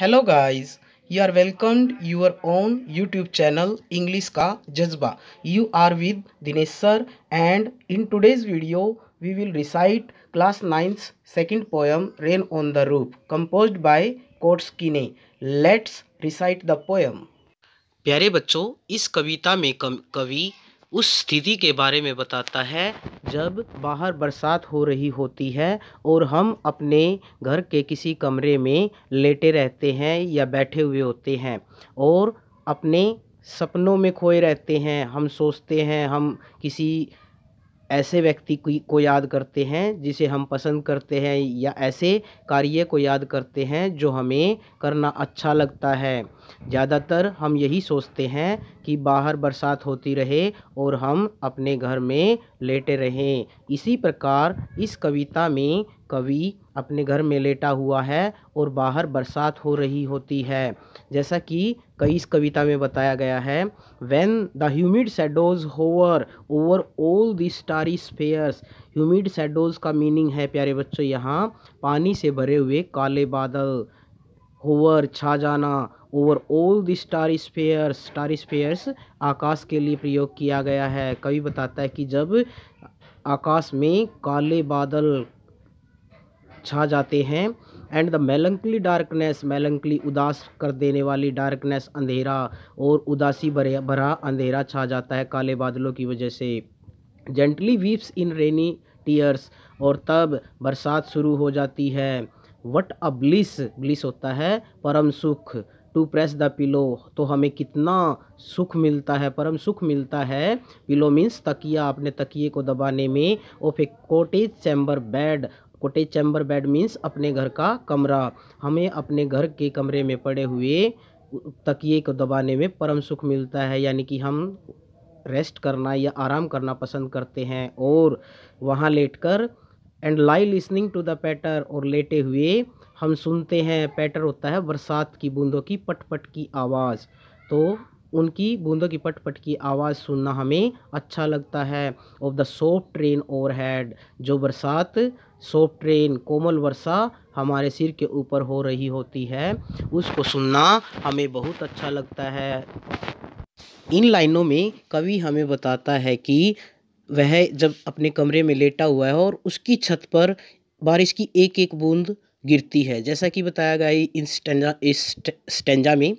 hello guys you are welcomed your own YouTube channel English का जज्बा you are with Dinesh sir and in today's video we will recite class ninth second poem rain on the roof composed by Coates Kinney let's recite the poem प्यारे बच्चों इस कविता में कवि उस स्थिति के बारे में बताता है जब बाहर बरसात हो रही होती है और हम अपने घर के किसी कमरे में लेटे रहते हैं या बैठे हुए होते हैं और अपने सपनों में खोए रहते हैं हम सोचते हैं हम किसी ऐसे व्यक्ति को याद करते हैं जिसे हम पसंद करते हैं या ऐसे कार्य को याद करते हैं जो हमें करना अच्छा लगता है ज़्यादातर हम यही सोचते हैं कि बाहर बरसात होती रहे और हम अपने घर में लेटे रहें इसी प्रकार इस कविता में कवि अपने घर में लेटा हुआ है और बाहर बरसात हो रही होती है जैसा कि कई इस कविता में बताया गया है when the humid shadows hover over all the starry spheres humid shadows का मीनिंग है प्यारे बच्चों यहाँ पानी से भरे हुए काले बादल होवर छा जाना over all the star sphere star spheres आकाश के लिए प्रयोग किया गया है कवि बताता है कि जब आकाश में काले बादल छा जाते हैं and the melancholy darkness melancholy उदास कर देने वाली डार्कनेस अंधेरा और उदासी भरा अंधेरा छा जाता है काले बादलों की वजह से gently weeps in rainy tears और तब बरसात शुरू हो जाती है वट अ ब्लिस ब्लिस होता है परम सुख टू प्रेस द पिलो तो हमें कितना सुख मिलता है परम सुख मिलता है पिलो मीन्स तकिया अपने तकिए को दबाने में of a cottage chamber bed cottage chamber bed means अपने घर का कमरा हमें अपने घर के कमरे में पड़े हुए तकिए को दबाने में परम सुख मिलता है यानी कि हम रेस्ट करना या आराम करना पसंद करते हैं और वहाँ लेटकर and lie listening to the patter और लेटे हुए हम सुनते हैं पैटर होता है बरसात की बूंदों की पटपट की आवाज़ तो उनकी बूंदों की पटपट पट की आवाज़ सुनना हमें अच्छा लगता है of the soft rain overhead जो बरसात सॉफ्ट ट्रेन कोमल वर्षा हमारे सिर के ऊपर हो रही होती है उसको सुनना हमें बहुत अच्छा लगता है इन लाइनों में कवि हमें बताता है कि वह जब अपने कमरे में लेटा हुआ है और उसकी छत पर बारिश की एक एक बूंद गिरती है जैसा कि बताया गया इन स्टेंजा इस स्टेंजा में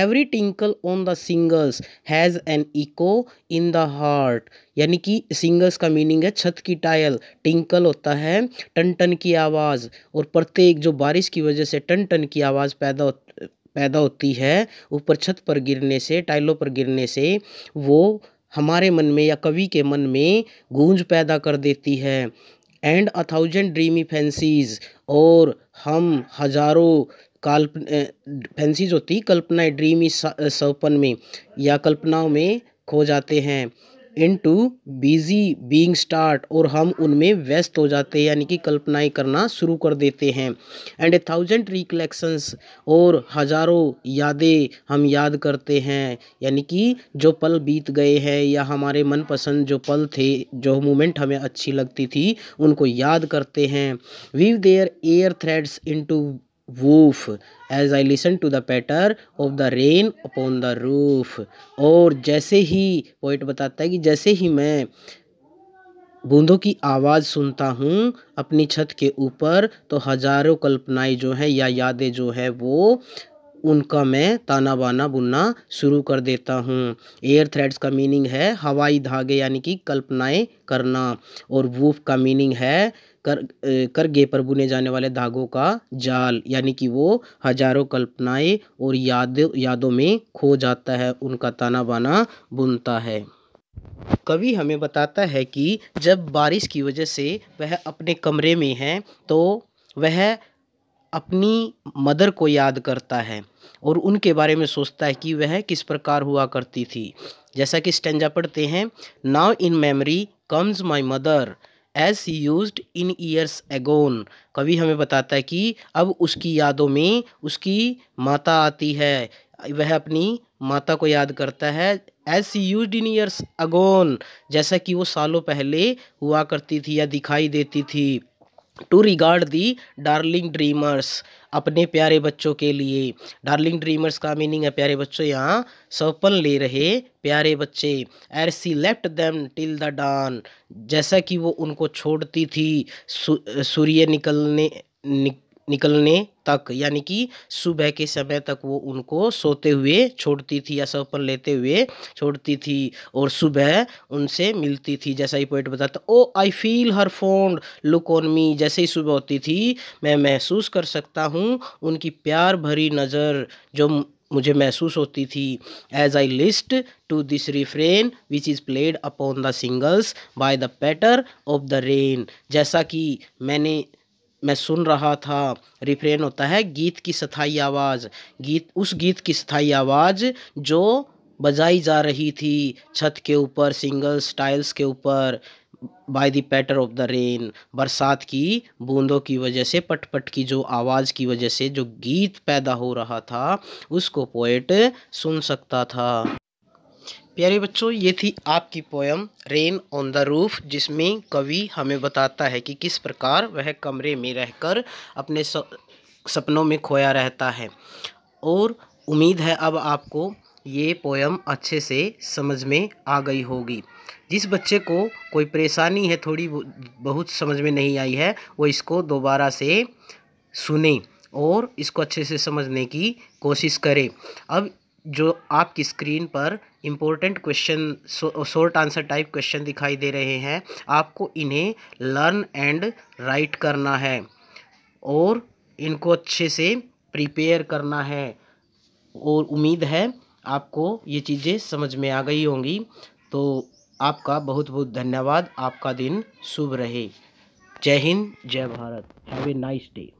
every tinkle on the shingles has an echo in the heart यानी कि सिंगल्स का मीनिंग है छत की टायल टिंकल होता है टन टन की आवाज़ और प्रत्येक जो बारिश की वजह से टन टन की आवाज़ पैदा पैदा होती है ऊपर छत पर गिरने से टाइलों पर गिरने से वो हमारे मन में या कवि के मन में गूंज पैदा कर देती है and a thousand dreamy fancies और हम हज़ारों काल्प फैंसीज होती कल्पनाएँ ड्रीमी सपन में या कल्पनाओं में खो जाते हैं इनटू बिजी बीइंग स्टार्ट और हम उनमें व्यस्त हो जाते हैं यानी कि कल्पनाएं करना शुरू कर देते हैं एंड ए थाउजेंड रिकलेक्शंस और हजारों यादें हम याद करते हैं यानी कि जो पल बीत गए हैं या हमारे मनपसंद जो पल थे जो मोमेंट हमें अच्छी लगती थी उनको याद करते हैं weave their air threads to woof as I listen to the patter of the rain upon the roof और जैसे ही पॉइंट बताता है कि जैसे ही मैं बूंदों की आवाज़ सुनता हूँ अपनी छत के ऊपर तो हजारों कल्पनाएं जो हैं या यादें जो है वो उनका मैं ताना बाना बुनना शुरू कर देता हूँ एयर थ्रेड्स का मीनिंग है हवाई धागे यानी कि कल्पनाएं करना और वूफ का मीनिंग है कर गे पर बुने जाने वाले धागों का जाल यानी कि वो हजारों कल्पनाएँ और याद यादों में खो जाता है उनका ताना बाना बुनता है कवि हमें बताता है कि जब बारिश की वजह से वह अपने कमरे में है तो वह अपनी मदर को याद करता है और उनके बारे में सोचता है कि वह किस प्रकार हुआ करती थी जैसा कि स्टेंजा पढ़ते हैं now in memory comes my mother as used in years agone कवि हमें बताता है कि अब उसकी यादों में उसकी माता आती है वह अपनी माता को याद करता है as use in years agone जैसा कि वो सालों पहले हुआ करती थी या दिखाई देती थी to regard the darling dreamers अपने प्यारे बच्चों के लिए डार्लिंग ड्रीमर्स का मीनिंग है प्यारे बच्चों यहाँ सौपन ले रहे प्यारे बच्चे ere she left them till the dawn जैसा कि वो उनको छोड़ती थी सूर्य निकलने निक निकलने तक यानी कि सुबह के समय तक वो उनको सोते हुए छोड़ती थी या सपन लेते हुए छोड़ती थी और सुबह उनसे मिलती थी जैसा ही पोइट बताता O I feel her fond look on me जैसे ही सुबह होती थी मैं महसूस कर सकता हूँ उनकी प्यार भरी नज़र जो मुझे महसूस होती थी as I list to this refrain which is played upon the shingles by the patter of the rain जैसा कि मैंने मैं सुन रहा था रिफ्रेन होता है गीत की सथाई आवाज़ गीत उस गीत की सथाई आवाज़ जो बजाई जा रही थी छत के ऊपर सिंगल स्टाइल्स के ऊपर by the patter of the rain बरसात की बूंदों की वजह से पटपट पट की जो आवाज़ की वजह से जो गीत पैदा हो रहा था उसको पोएट सुन सकता था प्यारे बच्चों ये थी आपकी poem rain on the roof जिसमें कवि हमें बताता है कि किस प्रकार वह कमरे में रहकर अपने सपनों में खोया रहता है और उम्मीद है अब आपको ये पोयम अच्छे से समझ में आ गई होगी जिस बच्चे को कोई परेशानी है थोड़ी बहुत समझ में नहीं आई है वो इसको दोबारा से सुने और इसको अच्छे से समझने की कोशिश करें अब जो आपकी स्क्रीन पर important question short answer type question दिखाई दे रहे हैं आपको इन्हें लर्न एंड राइट करना है और इनको अच्छे से प्रिपेयर करना है और उम्मीद है आपको ये चीज़ें समझ में आ गई होंगी तो आपका बहुत बहुत धन्यवाद आपका दिन शुभ रहे जय हिंद जय Bharat have a nice day